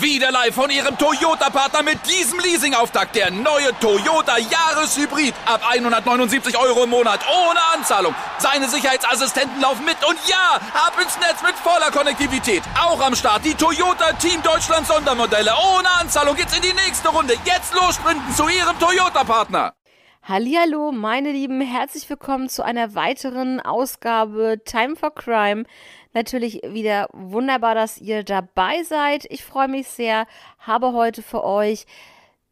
Wieder live von Ihrem Toyota-Partner mit diesem Leasing-Auftakt. Der neue Toyota Jahreshybrid. Ab 179 Euro im Monat. Ohne Anzahlung. Seine Sicherheitsassistenten laufen mit. Und ja, ab ins Netz mit voller Konnektivität. Auch am Start die Toyota Team Deutschland Sondermodelle. Ohne Anzahlung Jetzt in die nächste Runde. Jetzt los sprinten zu Ihrem Toyota-Partner. Hallihallo, meine Lieben, herzlich willkommen zu einer weiteren Ausgabe Time for Crime natürlich wieder wunderbar, dass ihr dabei seid. Ich freue mich sehr, habe heute für euch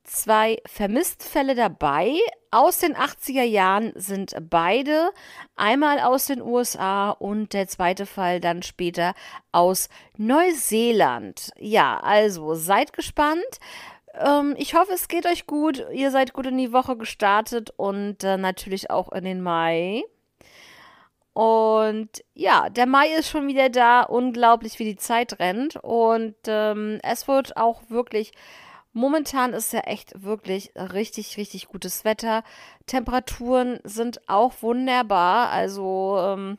zwei Vermisstfälle dabei. Aus den 80er Jahren sind beide, einmal aus den USA und der zweite Fall dann später aus Neuseeland. Ja, also seid gespannt. Ähm, ich hoffe, es geht euch gut. Ihr seid gut in die Woche gestartet und äh, natürlich auch in den Mai. Und ja, der Mai ist schon wieder da. Unglaublich, wie die Zeit rennt. Und ähm, es wird auch wirklich. Momentan ist ja echt wirklich richtig, richtig gutes Wetter. Temperaturen sind auch wunderbar. Also, ähm,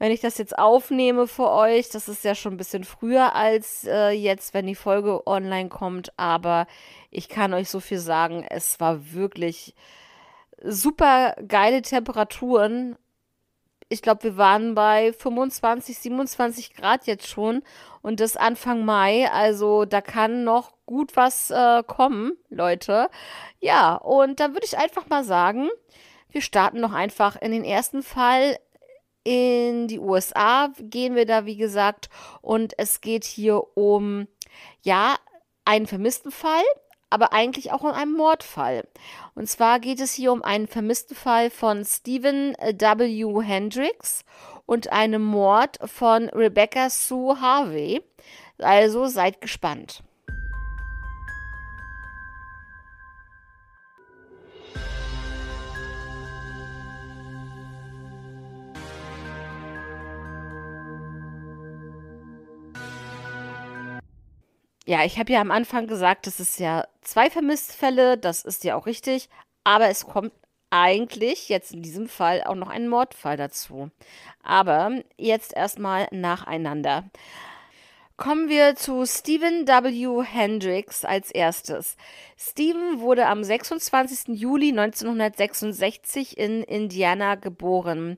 wenn ich das jetzt aufnehme für euch, das ist ja schon ein bisschen früher als äh, jetzt, wenn die Folge online kommt. Aber ich kann euch so viel sagen, es war wirklich super geile Temperaturen ich glaube, wir waren bei 25, 27 Grad jetzt schon und das Anfang Mai. Also da kann noch gut was äh, kommen, Leute. Ja, und dann würde ich einfach mal sagen, wir starten noch einfach in den ersten Fall in die USA. Gehen wir da, wie gesagt, und es geht hier um, ja, einen vermissten Fall aber eigentlich auch um einen Mordfall. Und zwar geht es hier um einen vermissten Fall von Stephen äh, W. Hendricks und einem Mord von Rebecca Sue Harvey. Also seid gespannt. ja, ich habe ja am Anfang gesagt, es ist ja zwei Vermisstfälle, das ist ja auch richtig, aber es kommt eigentlich jetzt in diesem Fall auch noch ein Mordfall dazu. Aber jetzt erstmal nacheinander. Kommen wir zu Stephen W. Hendricks als erstes. Stephen wurde am 26. Juli 1966 in Indiana geboren.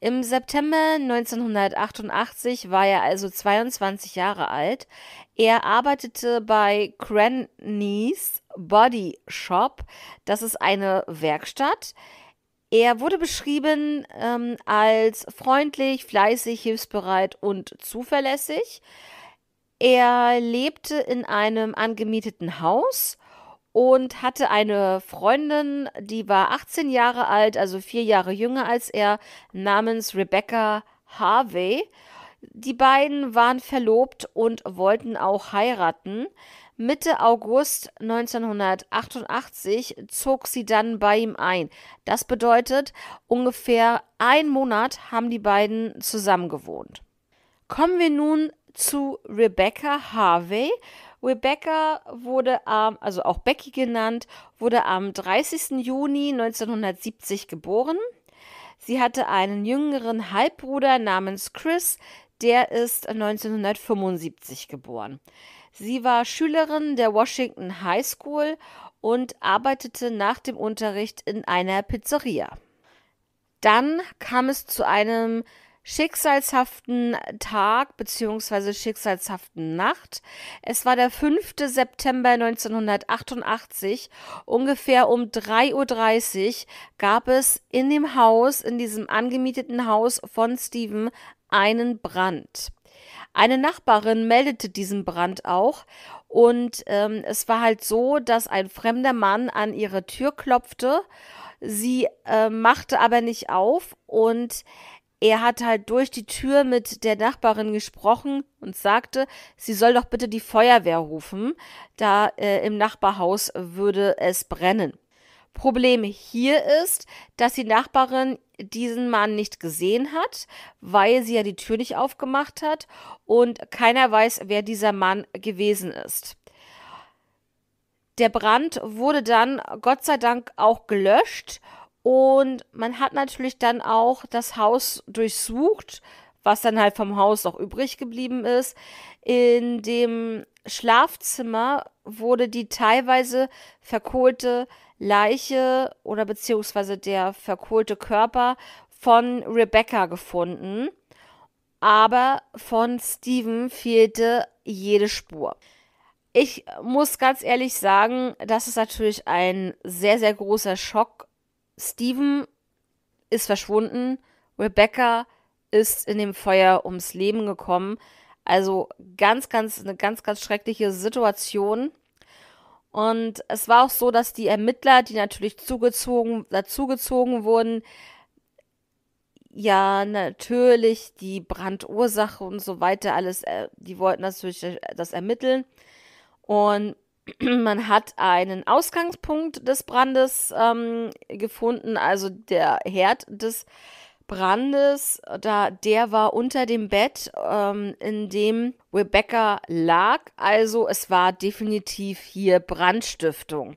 Im September 1988 war er also 22 Jahre alt. Er arbeitete bei Crannies Body Shop. Das ist eine Werkstatt. Er wurde beschrieben ähm, als freundlich, fleißig, hilfsbereit und zuverlässig. Er lebte in einem angemieteten Haus und hatte eine Freundin, die war 18 Jahre alt, also vier Jahre jünger als er, namens Rebecca Harvey. Die beiden waren verlobt und wollten auch heiraten. Mitte August 1988 zog sie dann bei ihm ein. Das bedeutet, ungefähr einen Monat haben die beiden zusammen gewohnt. Kommen wir nun zu Rebecca Harvey. Rebecca wurde, also auch Becky genannt, wurde am 30. Juni 1970 geboren. Sie hatte einen jüngeren Halbbruder namens Chris, der ist 1975 geboren. Sie war Schülerin der Washington High School und arbeitete nach dem Unterricht in einer Pizzeria. Dann kam es zu einem schicksalshaften Tag bzw. schicksalshaften Nacht. Es war der 5. September 1988. Ungefähr um 3.30 Uhr gab es in dem Haus, in diesem angemieteten Haus von Steven, einen Brand. Eine Nachbarin meldete diesen Brand auch und ähm, es war halt so, dass ein fremder Mann an ihre Tür klopfte. Sie äh, machte aber nicht auf und er hat halt durch die Tür mit der Nachbarin gesprochen und sagte, sie soll doch bitte die Feuerwehr rufen, da äh, im Nachbarhaus würde es brennen. Problem hier ist, dass die Nachbarin diesen Mann nicht gesehen hat, weil sie ja die Tür nicht aufgemacht hat und keiner weiß, wer dieser Mann gewesen ist. Der Brand wurde dann Gott sei Dank auch gelöscht und man hat natürlich dann auch das Haus durchsucht, was dann halt vom Haus noch übrig geblieben ist. In dem Schlafzimmer wurde die teilweise verkohlte Leiche oder beziehungsweise der verkohlte Körper von Rebecca gefunden. Aber von Steven fehlte jede Spur. Ich muss ganz ehrlich sagen, dass es natürlich ein sehr, sehr großer Schock Steven ist verschwunden, Rebecca ist in dem Feuer ums Leben gekommen. Also ganz, ganz, eine ganz, ganz schreckliche Situation. Und es war auch so, dass die Ermittler, die natürlich zugezogen, dazugezogen wurden, ja, natürlich die Brandursache und so weiter alles, äh, die wollten natürlich das ermitteln. Und man hat einen Ausgangspunkt des Brandes ähm, gefunden, also der Herd des Brandes, da der war unter dem Bett, ähm, in dem Rebecca lag. Also es war definitiv hier Brandstiftung.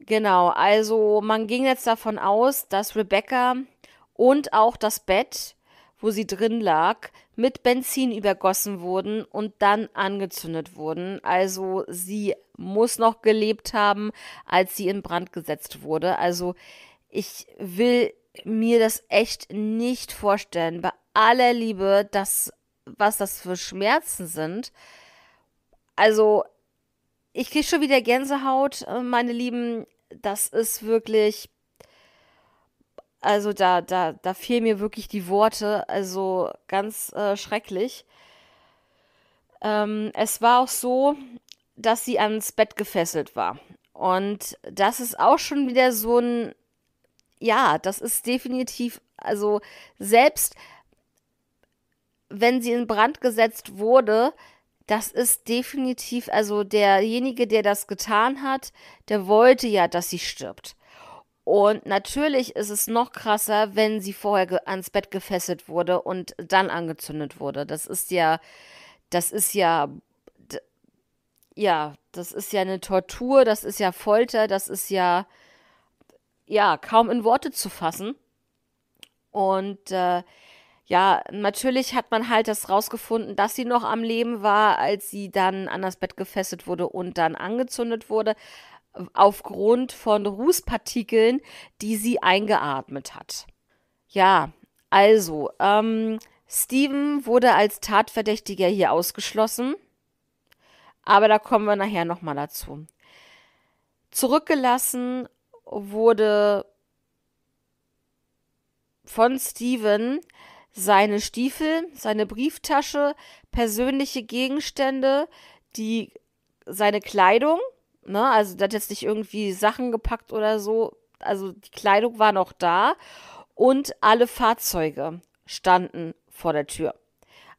Genau, also man ging jetzt davon aus, dass Rebecca und auch das Bett, wo sie drin lag, mit Benzin übergossen wurden und dann angezündet wurden. Also sie muss noch gelebt haben, als sie in Brand gesetzt wurde. Also ich will mir das echt nicht vorstellen. Bei aller Liebe, das, was das für Schmerzen sind. Also ich kriege schon wieder Gänsehaut, äh, meine Lieben. Das ist wirklich also da, da, da fehlen mir wirklich die Worte. Also ganz äh, schrecklich. Ähm, es war auch so, dass sie ans Bett gefesselt war. Und das ist auch schon wieder so ein, ja, das ist definitiv, also selbst wenn sie in Brand gesetzt wurde, das ist definitiv, also derjenige, der das getan hat, der wollte ja, dass sie stirbt. Und natürlich ist es noch krasser, wenn sie vorher ans Bett gefesselt wurde und dann angezündet wurde. Das ist ja, das ist ja, ja, das ist ja eine Tortur, das ist ja Folter, das ist ja, ja, kaum in Worte zu fassen. Und äh, ja, natürlich hat man halt das rausgefunden, dass sie noch am Leben war, als sie dann an das Bett gefesselt wurde und dann angezündet wurde aufgrund von Rußpartikeln, die sie eingeatmet hat. Ja, also, ähm, Steven wurde als Tatverdächtiger hier ausgeschlossen, aber da kommen wir nachher nochmal dazu. Zurückgelassen wurde von Steven seine Stiefel, seine Brieftasche, persönliche Gegenstände, die seine Kleidung Ne? Also, der hat jetzt nicht irgendwie Sachen gepackt oder so. Also, die Kleidung war noch da und alle Fahrzeuge standen vor der Tür.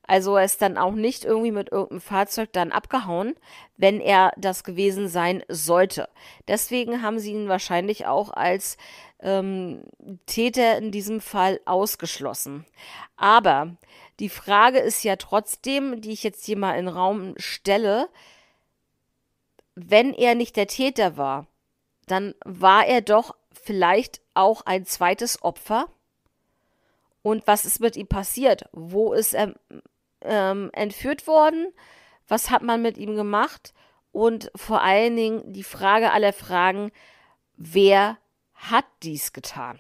Also er ist dann auch nicht irgendwie mit irgendeinem Fahrzeug dann abgehauen, wenn er das gewesen sein sollte. Deswegen haben sie ihn wahrscheinlich auch als ähm, Täter in diesem Fall ausgeschlossen. Aber die Frage ist ja trotzdem, die ich jetzt hier mal in den Raum stelle, wenn er nicht der Täter war, dann war er doch vielleicht auch ein zweites Opfer. Und was ist mit ihm passiert? Wo ist er ähm, entführt worden? Was hat man mit ihm gemacht? Und vor allen Dingen die Frage aller Fragen, wer hat dies getan?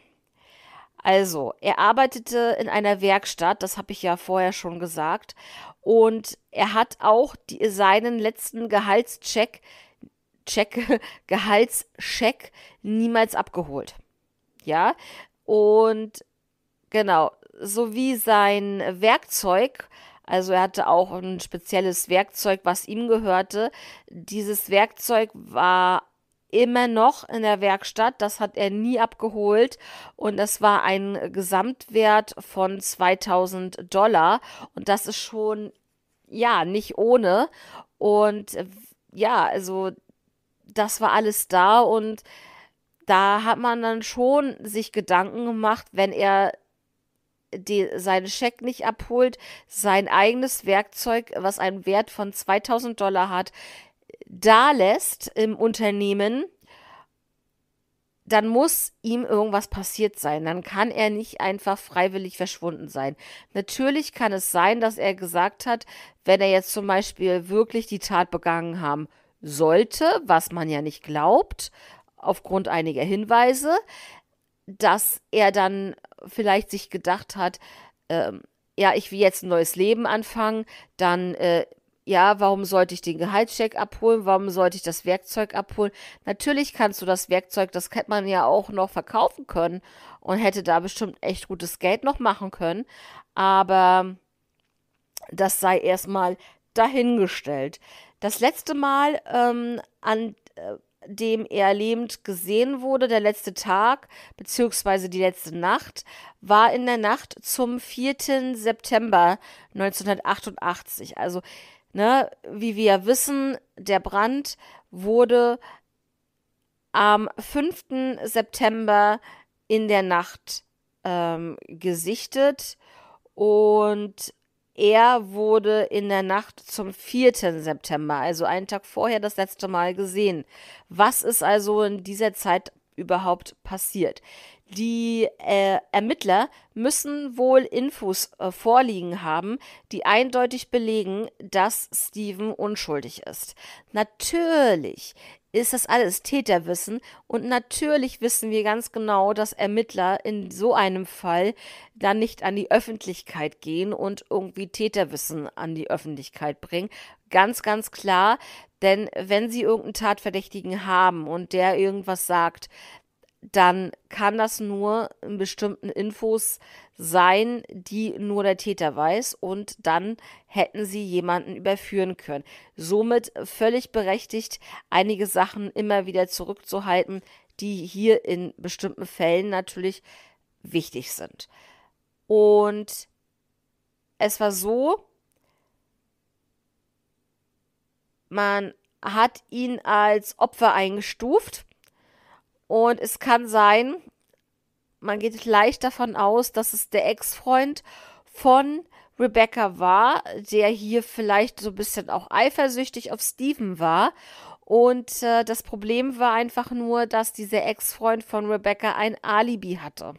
Also, er arbeitete in einer Werkstatt, das habe ich ja vorher schon gesagt. Und er hat auch die, seinen letzten Gehaltscheck Check, Gehaltscheck niemals abgeholt. Ja, und genau, sowie sein Werkzeug, also er hatte auch ein spezielles Werkzeug, was ihm gehörte. Dieses Werkzeug war immer noch in der Werkstatt, das hat er nie abgeholt und es war ein Gesamtwert von 2000 Dollar und das ist schon, ja, nicht ohne und ja, also das war alles da und da hat man dann schon sich Gedanken gemacht, wenn er die, seinen Scheck nicht abholt, sein eigenes Werkzeug, was einen Wert von 2000 Dollar hat, da lässt im Unternehmen, dann muss ihm irgendwas passiert sein. Dann kann er nicht einfach freiwillig verschwunden sein. Natürlich kann es sein, dass er gesagt hat, wenn er jetzt zum Beispiel wirklich die Tat begangen haben sollte, was man ja nicht glaubt, aufgrund einiger Hinweise, dass er dann vielleicht sich gedacht hat, ähm, ja, ich will jetzt ein neues Leben anfangen, dann äh, ja, warum sollte ich den Gehaltscheck abholen? Warum sollte ich das Werkzeug abholen? Natürlich kannst du das Werkzeug, das hätte man ja auch noch verkaufen können und hätte da bestimmt echt gutes Geld noch machen können. Aber das sei erstmal dahingestellt. Das letzte Mal, ähm, an äh, dem er lebend gesehen wurde, der letzte Tag bzw. die letzte Nacht, war in der Nacht zum 4. September 1988. Also, ne, wie wir wissen, der Brand wurde am 5. September in der Nacht ähm, gesichtet und er wurde in der Nacht zum 4. September, also einen Tag vorher, das letzte Mal gesehen. Was ist also in dieser Zeit überhaupt passiert? Die äh, Ermittler müssen wohl Infos äh, vorliegen haben, die eindeutig belegen, dass Steven unschuldig ist. Natürlich ist das alles Täterwissen. Und natürlich wissen wir ganz genau, dass Ermittler in so einem Fall dann nicht an die Öffentlichkeit gehen und irgendwie Täterwissen an die Öffentlichkeit bringen. Ganz, ganz klar. Denn wenn sie irgendeinen Tatverdächtigen haben und der irgendwas sagt, dann kann das nur in bestimmten Infos sein, die nur der Täter weiß und dann hätten sie jemanden überführen können. Somit völlig berechtigt, einige Sachen immer wieder zurückzuhalten, die hier in bestimmten Fällen natürlich wichtig sind. Und es war so, man hat ihn als Opfer eingestuft und es kann sein, man geht leicht davon aus, dass es der Ex-Freund von Rebecca war, der hier vielleicht so ein bisschen auch eifersüchtig auf Steven war. Und äh, das Problem war einfach nur, dass dieser Ex-Freund von Rebecca ein Alibi hatte.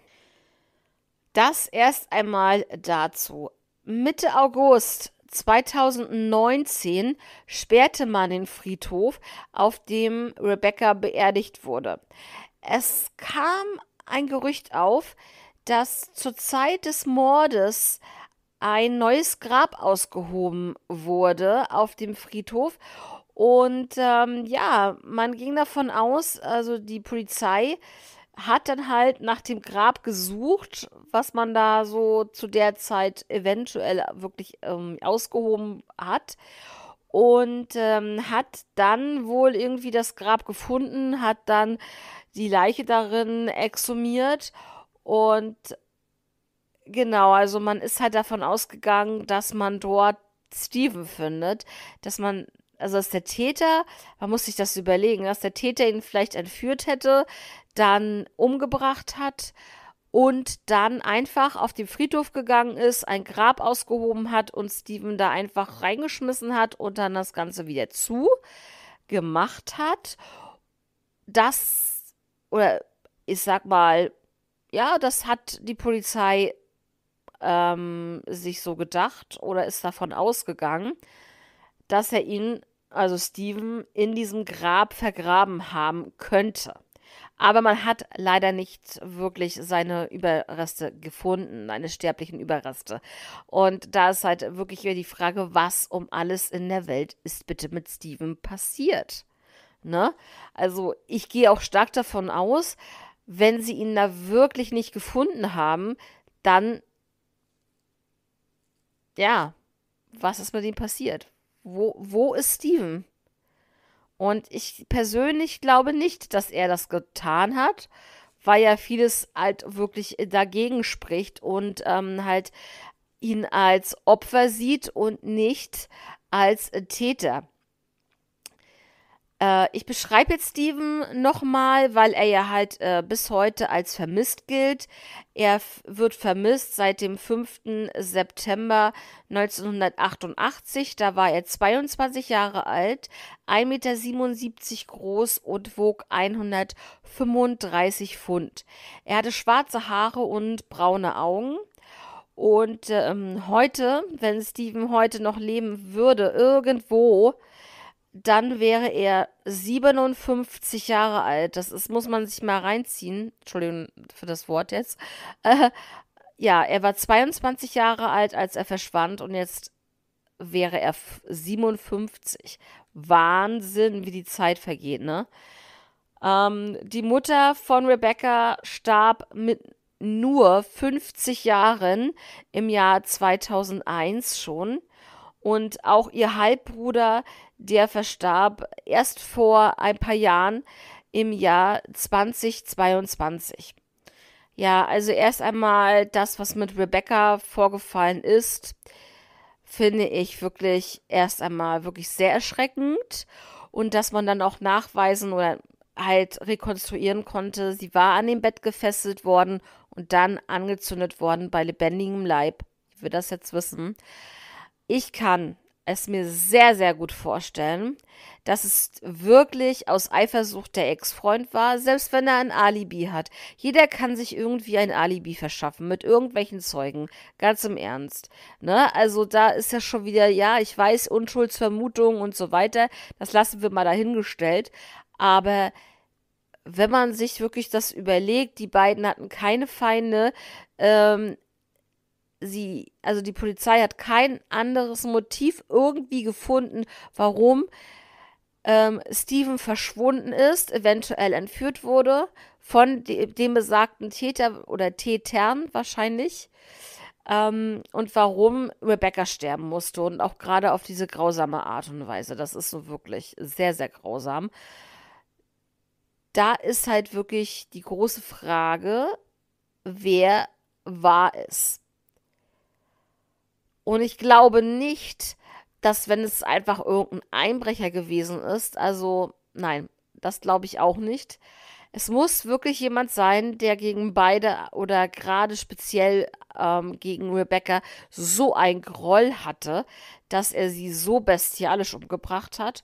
Das erst einmal dazu. Mitte August 2019 sperrte man den Friedhof, auf dem Rebecca beerdigt wurde. Es kam ein Gerücht auf, dass zur Zeit des Mordes ein neues Grab ausgehoben wurde auf dem Friedhof. Und ähm, ja, man ging davon aus, also die Polizei, hat dann halt nach dem Grab gesucht, was man da so zu der Zeit eventuell wirklich ähm, ausgehoben hat. Und ähm, hat dann wohl irgendwie das Grab gefunden, hat dann die Leiche darin exhumiert und genau, also man ist halt davon ausgegangen, dass man dort Steven findet, dass man also dass der Täter, man muss sich das überlegen, dass der Täter ihn vielleicht entführt hätte, dann umgebracht hat und dann einfach auf den Friedhof gegangen ist, ein Grab ausgehoben hat und Steven da einfach reingeschmissen hat und dann das Ganze wieder zu gemacht hat. Das, oder ich sag mal, ja, das hat die Polizei ähm, sich so gedacht oder ist davon ausgegangen, dass er ihn, also Steven, in diesem Grab vergraben haben könnte. Aber man hat leider nicht wirklich seine Überreste gefunden, seine sterblichen Überreste. Und da ist halt wirklich wieder die Frage, was um alles in der Welt ist bitte mit Steven passiert? Ne? Also ich gehe auch stark davon aus, wenn sie ihn da wirklich nicht gefunden haben, dann ja, was ist mit ihm passiert? Wo, wo ist Steven? Und ich persönlich glaube nicht, dass er das getan hat, weil ja vieles halt wirklich dagegen spricht und ähm, halt ihn als Opfer sieht und nicht als Täter. Äh, ich beschreibe jetzt Steven nochmal, weil er ja halt äh, bis heute als vermisst gilt. Er wird vermisst seit dem 5. September 1988. Da war er 22 Jahre alt, 1,77 Meter groß und wog 135 Pfund. Er hatte schwarze Haare und braune Augen. Und ähm, heute, wenn Steven heute noch leben würde, irgendwo, dann wäre er 57 Jahre alt. Das ist, muss man sich mal reinziehen. Entschuldigung für das Wort jetzt. Äh, ja, er war 22 Jahre alt, als er verschwand und jetzt wäre er 57. Wahnsinn, wie die Zeit vergeht, ne? Ähm, die Mutter von Rebecca starb mit nur 50 Jahren im Jahr 2001 schon. Und auch ihr Halbbruder, der verstarb erst vor ein paar Jahren im Jahr 2022. Ja, also erst einmal das, was mit Rebecca vorgefallen ist, finde ich wirklich erst einmal wirklich sehr erschreckend. Und dass man dann auch nachweisen oder halt rekonstruieren konnte, sie war an dem Bett gefesselt worden und dann angezündet worden bei lebendigem Leib. Ich will das jetzt wissen ich kann es mir sehr, sehr gut vorstellen, dass es wirklich aus Eifersucht der Ex-Freund war, selbst wenn er ein Alibi hat. Jeder kann sich irgendwie ein Alibi verschaffen mit irgendwelchen Zeugen, ganz im Ernst. Ne? Also da ist ja schon wieder, ja, ich weiß, Unschuldsvermutung und so weiter, das lassen wir mal dahingestellt, aber wenn man sich wirklich das überlegt, die beiden hatten keine Feinde, ähm, sie, also die Polizei hat kein anderes Motiv irgendwie gefunden, warum ähm, Steven verschwunden ist, eventuell entführt wurde von de dem besagten Täter oder Tätern wahrscheinlich. Ähm, und warum Rebecca sterben musste und auch gerade auf diese grausame Art und Weise. Das ist so wirklich sehr, sehr grausam. Da ist halt wirklich die große Frage, wer war es? Und ich glaube nicht, dass wenn es einfach irgendein Einbrecher gewesen ist, also nein, das glaube ich auch nicht. Es muss wirklich jemand sein, der gegen beide oder gerade speziell ähm, gegen Rebecca so ein Groll hatte, dass er sie so bestialisch umgebracht hat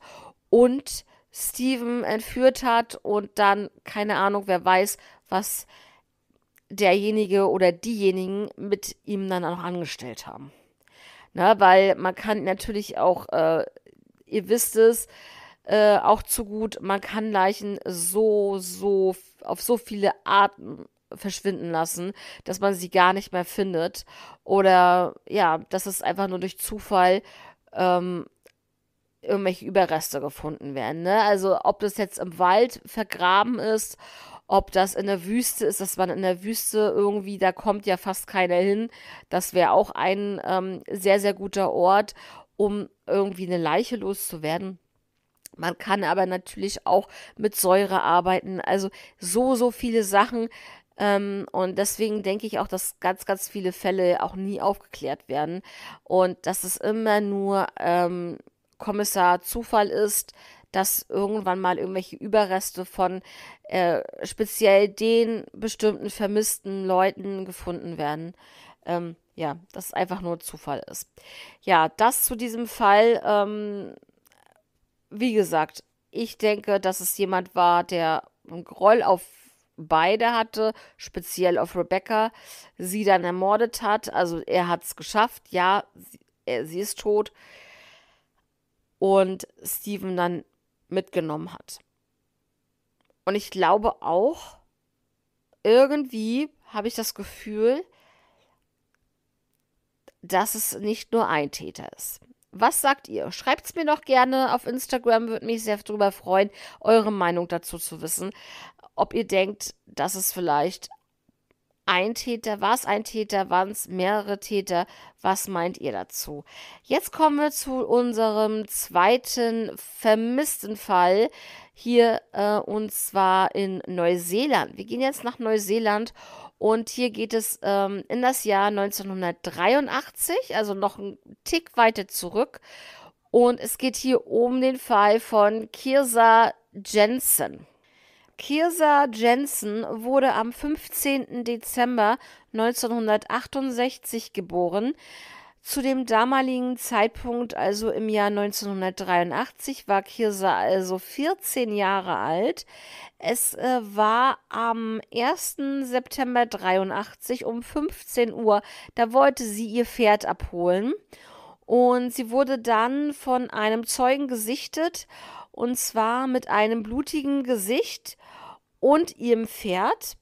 und Steven entführt hat und dann, keine Ahnung, wer weiß, was derjenige oder diejenigen mit ihm dann auch angestellt haben. Na, ne, weil man kann natürlich auch, äh, ihr wisst es, äh, auch zu gut, man kann Leichen so, so, auf so viele Arten verschwinden lassen, dass man sie gar nicht mehr findet. Oder ja, dass es einfach nur durch Zufall ähm, irgendwelche Überreste gefunden werden. Ne? Also ob das jetzt im Wald vergraben ist ob das in der Wüste ist, dass man in der Wüste irgendwie, da kommt ja fast keiner hin. Das wäre auch ein ähm, sehr, sehr guter Ort, um irgendwie eine Leiche loszuwerden. Man kann aber natürlich auch mit Säure arbeiten. Also so, so viele Sachen. Ähm, und deswegen denke ich auch, dass ganz, ganz viele Fälle auch nie aufgeklärt werden. Und dass es immer nur ähm, Kommissar Zufall ist, dass irgendwann mal irgendwelche Überreste von äh, speziell den bestimmten vermissten Leuten gefunden werden. Ähm, ja, das es einfach nur Zufall ist. Ja, das zu diesem Fall. Ähm, wie gesagt, ich denke, dass es jemand war, der einen Groll auf beide hatte, speziell auf Rebecca, sie dann ermordet hat. Also er hat es geschafft, ja, sie, er, äh, sie, ist tot. Und Steven dann mitgenommen hat. Und ich glaube auch, irgendwie habe ich das Gefühl, dass es nicht nur ein Täter ist. Was sagt ihr? Schreibt es mir doch gerne auf Instagram, würde mich sehr darüber freuen, eure Meinung dazu zu wissen. Ob ihr denkt, dass es vielleicht ein Täter? War es ein Täter? Waren es mehrere Täter? Was meint ihr dazu? Jetzt kommen wir zu unserem zweiten vermissten Fall hier äh, und zwar in Neuseeland. Wir gehen jetzt nach Neuseeland und hier geht es ähm, in das Jahr 1983, also noch einen Tick weiter zurück. Und es geht hier um den Fall von Kirsa Jensen. Kirsa Jensen wurde am 15. Dezember 1968 geboren. Zu dem damaligen Zeitpunkt, also im Jahr 1983, war Kirsa also 14 Jahre alt. Es äh, war am 1. September 83 um 15 Uhr. Da wollte sie ihr Pferd abholen. Und sie wurde dann von einem Zeugen gesichtet. Und zwar mit einem blutigen Gesicht und ihrem Pferd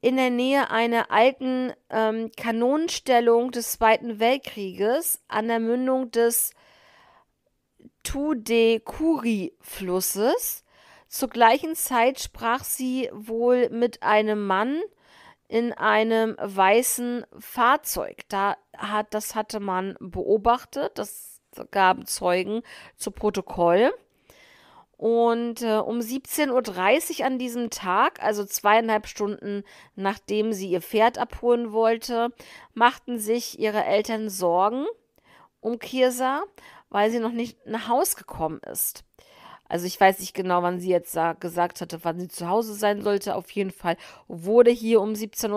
in der Nähe einer alten ähm, Kanonenstellung des Zweiten Weltkrieges an der Mündung des Tudekuri-Flusses. Zur gleichen Zeit sprach sie wohl mit einem Mann in einem weißen Fahrzeug. Da hat, das hatte man beobachtet, das gaben Zeugen zu Protokoll. Und äh, um 17.30 Uhr an diesem Tag, also zweieinhalb Stunden nachdem sie ihr Pferd abholen wollte, machten sich ihre Eltern Sorgen um Kirsa, weil sie noch nicht nach Haus gekommen ist. Also ich weiß nicht genau, wann sie jetzt gesagt hatte, wann sie zu Hause sein sollte. Auf jeden Fall wurde hier um 17.30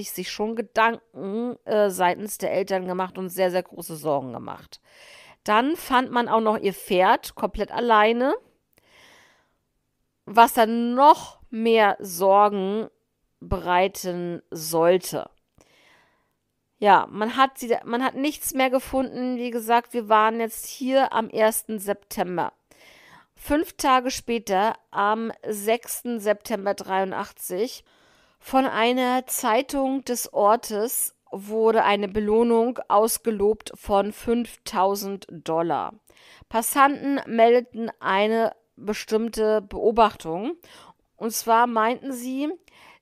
Uhr sich schon Gedanken äh, seitens der Eltern gemacht und sehr, sehr große Sorgen gemacht. Dann fand man auch noch ihr Pferd komplett alleine was dann noch mehr Sorgen bereiten sollte. Ja, man hat, sie, man hat nichts mehr gefunden. Wie gesagt, wir waren jetzt hier am 1. September. Fünf Tage später, am 6. September 83, von einer Zeitung des Ortes wurde eine Belohnung ausgelobt von 5000 Dollar. Passanten meldeten eine bestimmte Beobachtungen. Und zwar meinten sie,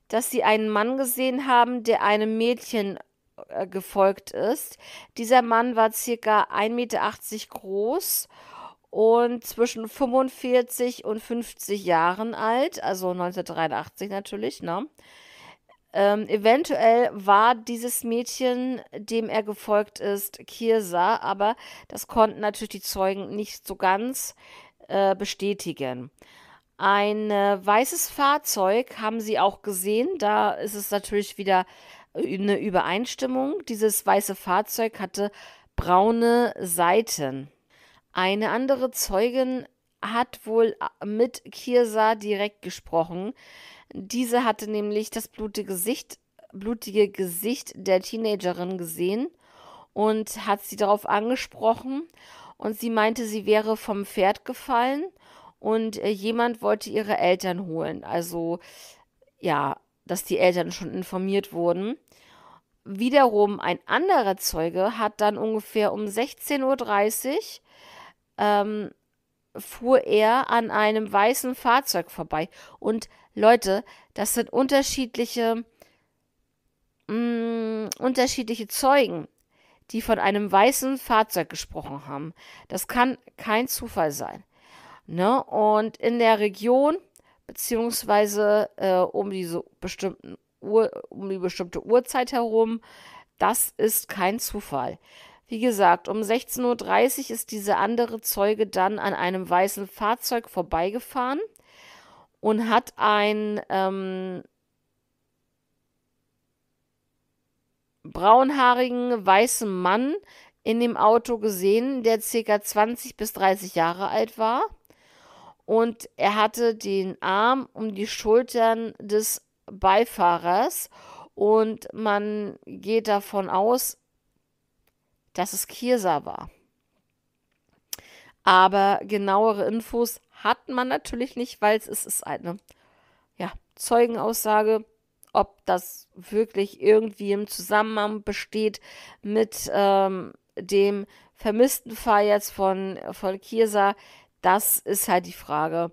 dass sie einen Mann gesehen haben, der einem Mädchen äh, gefolgt ist. Dieser Mann war circa 1,80 Meter groß und zwischen 45 und 50 Jahren alt, also 1983 natürlich, ne? Ähm, eventuell war dieses Mädchen, dem er gefolgt ist, Kirsa, aber das konnten natürlich die Zeugen nicht so ganz äh, bestätigen. Ein äh, weißes Fahrzeug haben sie auch gesehen. Da ist es natürlich wieder äh, eine Übereinstimmung. Dieses weiße Fahrzeug hatte braune Seiten. Eine andere Zeugin hat wohl äh, mit Kirsa direkt gesprochen. Diese hatte nämlich das blutige Gesicht, blutige Gesicht der Teenagerin gesehen und hat sie darauf angesprochen und sie meinte, sie wäre vom Pferd gefallen und äh, jemand wollte ihre Eltern holen. Also ja, dass die Eltern schon informiert wurden. Wiederum ein anderer Zeuge hat dann ungefähr um 16.30 Uhr ähm, fuhr er an einem weißen Fahrzeug vorbei. Und Leute, das sind unterschiedliche, mh, mm, unterschiedliche Zeugen die von einem weißen Fahrzeug gesprochen haben. Das kann kein Zufall sein. Ne? Und in der Region, beziehungsweise äh, um diese bestimmten Uhr, um die bestimmte Uhrzeit herum, das ist kein Zufall. Wie gesagt, um 16.30 Uhr ist dieser andere Zeuge dann an einem weißen Fahrzeug vorbeigefahren und hat ein ähm, braunhaarigen weißen Mann in dem Auto gesehen, der ca. 20 bis 30 Jahre alt war. Und er hatte den Arm um die Schultern des Beifahrers. Und man geht davon aus, dass es Kirsa war. Aber genauere Infos hat man natürlich nicht, weil es ist eine ja, Zeugenaussage ob das wirklich irgendwie im Zusammenhang besteht mit ähm, dem vermissten Fall jetzt von, äh, Volkirsa, das ist halt die Frage.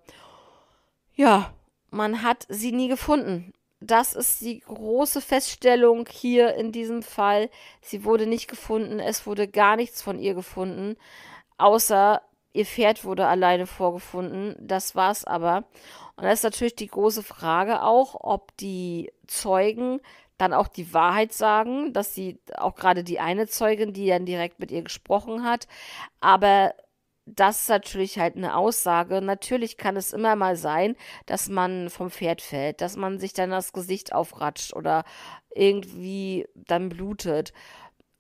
Ja, man hat sie nie gefunden. Das ist die große Feststellung hier in diesem Fall. Sie wurde nicht gefunden, es wurde gar nichts von ihr gefunden, außer Ihr Pferd wurde alleine vorgefunden. Das war's aber. Und da ist natürlich die große Frage auch, ob die Zeugen dann auch die Wahrheit sagen, dass sie auch gerade die eine Zeugin, die dann direkt mit ihr gesprochen hat, aber das ist natürlich halt eine Aussage. Natürlich kann es immer mal sein, dass man vom Pferd fällt, dass man sich dann das Gesicht aufratscht oder irgendwie dann blutet.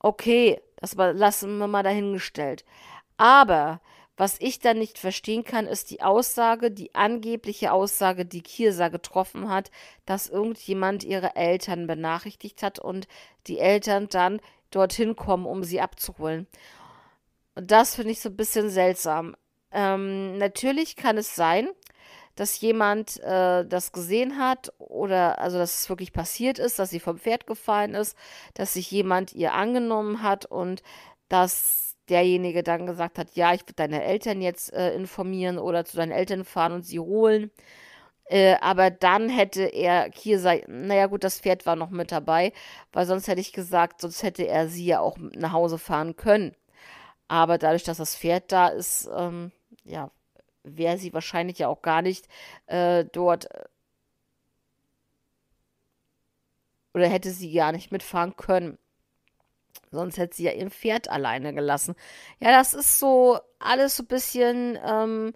Okay, das lassen wir mal dahingestellt. Aber was ich dann nicht verstehen kann, ist die Aussage, die angebliche Aussage, die Kirsa getroffen hat, dass irgendjemand ihre Eltern benachrichtigt hat und die Eltern dann dorthin kommen, um sie abzuholen. Und das finde ich so ein bisschen seltsam. Ähm, natürlich kann es sein, dass jemand äh, das gesehen hat oder also dass es wirklich passiert ist, dass sie vom Pferd gefallen ist, dass sich jemand ihr angenommen hat und dass derjenige dann gesagt hat, ja, ich würde deine Eltern jetzt äh, informieren oder zu deinen Eltern fahren und sie holen. Äh, aber dann hätte er Kiersei, naja gut, das Pferd war noch mit dabei, weil sonst hätte ich gesagt, sonst hätte er sie ja auch nach Hause fahren können. Aber dadurch, dass das Pferd da ist, ähm, ja, wäre sie wahrscheinlich ja auch gar nicht äh, dort äh, oder hätte sie gar nicht mitfahren können. Sonst hätte sie ja ihr Pferd alleine gelassen. Ja, das ist so alles so ein bisschen ähm,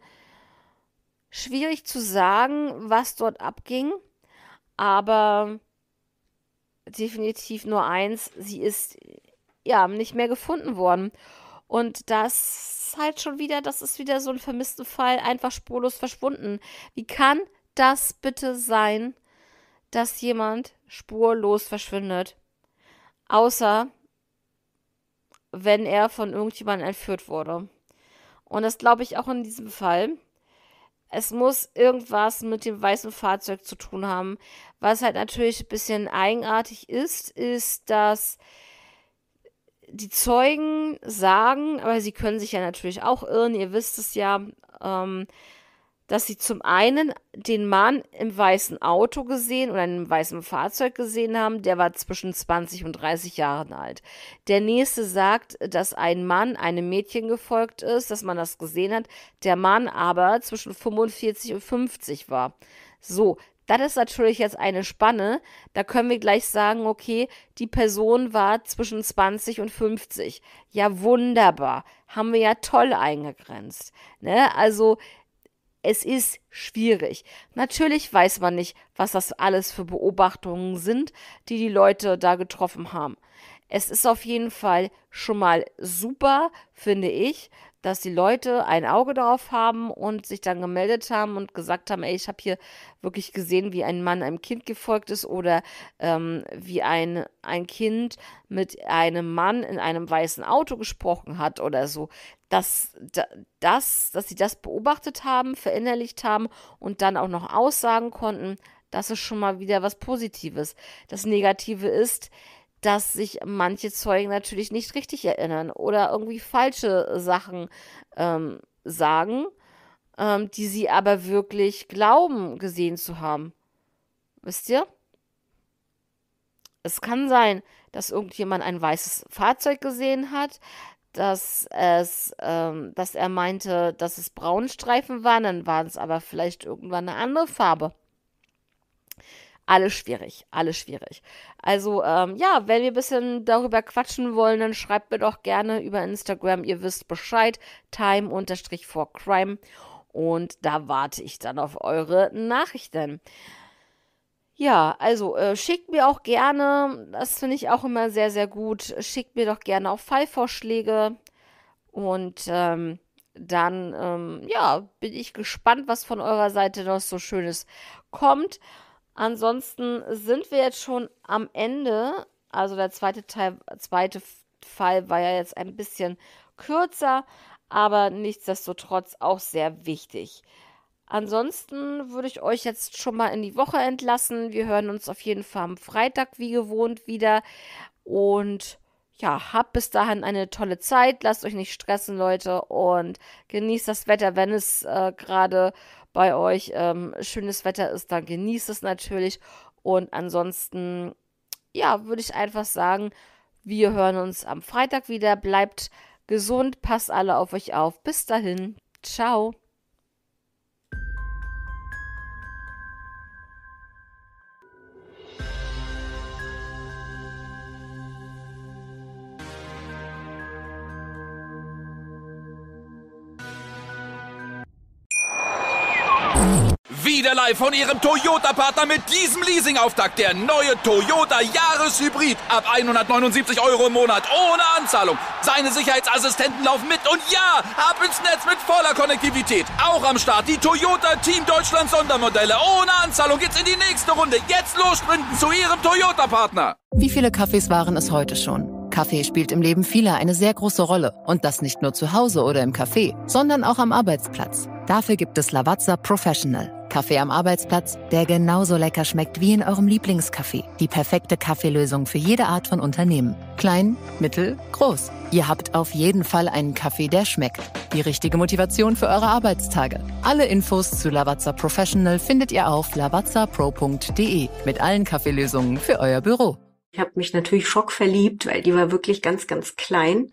schwierig zu sagen, was dort abging. Aber definitiv nur eins, sie ist ja nicht mehr gefunden worden. Und das halt schon wieder, das ist wieder so ein vermissten Fall, einfach spurlos verschwunden. Wie kann das bitte sein, dass jemand spurlos verschwindet? Außer wenn er von irgendjemandem entführt wurde. Und das glaube ich auch in diesem Fall. Es muss irgendwas mit dem weißen Fahrzeug zu tun haben. Was halt natürlich ein bisschen eigenartig ist, ist, dass die Zeugen sagen, aber sie können sich ja natürlich auch irren, ihr wisst es ja, ähm, dass sie zum einen den Mann im weißen Auto gesehen oder im weißen Fahrzeug gesehen haben, der war zwischen 20 und 30 Jahren alt. Der nächste sagt, dass ein Mann einem Mädchen gefolgt ist, dass man das gesehen hat, der Mann aber zwischen 45 und 50 war. So, das ist natürlich jetzt eine Spanne. Da können wir gleich sagen, okay, die Person war zwischen 20 und 50. Ja, wunderbar. Haben wir ja toll eingegrenzt. Ne? Also es ist schwierig. Natürlich weiß man nicht, was das alles für Beobachtungen sind, die die Leute da getroffen haben. Es ist auf jeden Fall schon mal super, finde ich, dass die Leute ein Auge darauf haben und sich dann gemeldet haben und gesagt haben, ey, ich habe hier wirklich gesehen, wie ein Mann einem Kind gefolgt ist oder ähm, wie ein, ein Kind mit einem Mann in einem weißen Auto gesprochen hat oder so dass, das, dass sie das beobachtet haben, verinnerlicht haben und dann auch noch aussagen konnten, das ist schon mal wieder was Positives. Das Negative ist, dass sich manche Zeugen natürlich nicht richtig erinnern oder irgendwie falsche Sachen ähm, sagen, ähm, die sie aber wirklich glauben gesehen zu haben. Wisst ihr? Es kann sein, dass irgendjemand ein weißes Fahrzeug gesehen hat, dass es, ähm, dass er meinte, dass es Braunstreifen waren, dann waren es aber vielleicht irgendwann eine andere Farbe. Alles schwierig, alles schwierig. Also ähm, ja, wenn wir ein bisschen darüber quatschen wollen, dann schreibt mir doch gerne über Instagram. Ihr wisst Bescheid, time-for-crime. Und da warte ich dann auf eure Nachrichten. Ja, also äh, schickt mir auch gerne, das finde ich auch immer sehr, sehr gut, schickt mir doch gerne auch Fallvorschläge und ähm, dann, ähm, ja, bin ich gespannt, was von eurer Seite noch so Schönes kommt. Ansonsten sind wir jetzt schon am Ende, also der zweite Teil, zweite Fall war ja jetzt ein bisschen kürzer, aber nichtsdestotrotz auch sehr wichtig. Ansonsten würde ich euch jetzt schon mal in die Woche entlassen. Wir hören uns auf jeden Fall am Freitag wie gewohnt wieder. Und ja, habt bis dahin eine tolle Zeit. Lasst euch nicht stressen, Leute. Und genießt das Wetter, wenn es äh, gerade bei euch ähm, schönes Wetter ist. Dann genießt es natürlich. Und ansonsten, ja, würde ich einfach sagen, wir hören uns am Freitag wieder. Bleibt gesund, passt alle auf euch auf. Bis dahin, ciao. Verleih von Ihrem Toyota-Partner mit diesem Leasing-Auftakt. Der neue Toyota Jahreshybrid. Ab 179 Euro im Monat ohne Anzahlung. Seine Sicherheitsassistenten laufen mit und ja, ab ins Netz mit voller Konnektivität. Auch am Start die Toyota Team Deutschland Sondermodelle. Ohne Anzahlung geht's in die nächste Runde. Jetzt los sprinten zu Ihrem Toyota-Partner. Wie viele Kaffees waren es heute schon? Kaffee spielt im Leben vieler eine sehr große Rolle. Und das nicht nur zu Hause oder im Café, sondern auch am Arbeitsplatz. Dafür gibt es Lavazza Professional. Kaffee am Arbeitsplatz, der genauso lecker schmeckt wie in eurem Lieblingskaffee. Die perfekte Kaffeelösung für jede Art von Unternehmen. Klein, mittel, groß. Ihr habt auf jeden Fall einen Kaffee, der schmeckt. Die richtige Motivation für eure Arbeitstage. Alle Infos zu Lavazza Professional findet ihr auf lavazzapro.de mit allen Kaffeelösungen für euer Büro. Ich habe mich natürlich schockverliebt, weil die war wirklich ganz, ganz klein.